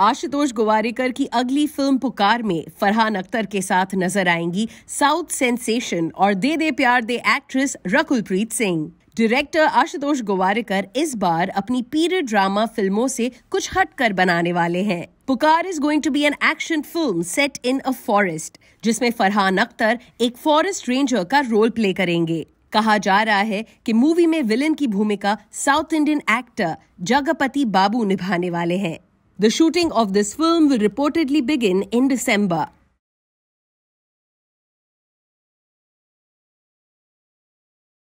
आशुतोष गोवारीकर की अगली फिल्म पुकार में फरहान अख्तर के साथ नजर आएंगी साउथ सेंसेशन और दे दे प्यार दे एक्ट्रेस रकुलप्रीत सिंह डायरेक्टर आशुतोष गोवारीकर इस बार अपनी पीरियड ड्रामा फिल्मों से कुछ हट कर बनाने वाले हैं Pukar is going to be an action film set in a forest जिसमें फरहान अख्तर एक फॉरेस्ट रेंजर का रोल प्ले करेंगे कहा जा रहा है कि मूवी में विलन की भूमिका south Indian actor Jagapathi Babu निभाने वाले हैं The shooting of this film will reportedly begin in December.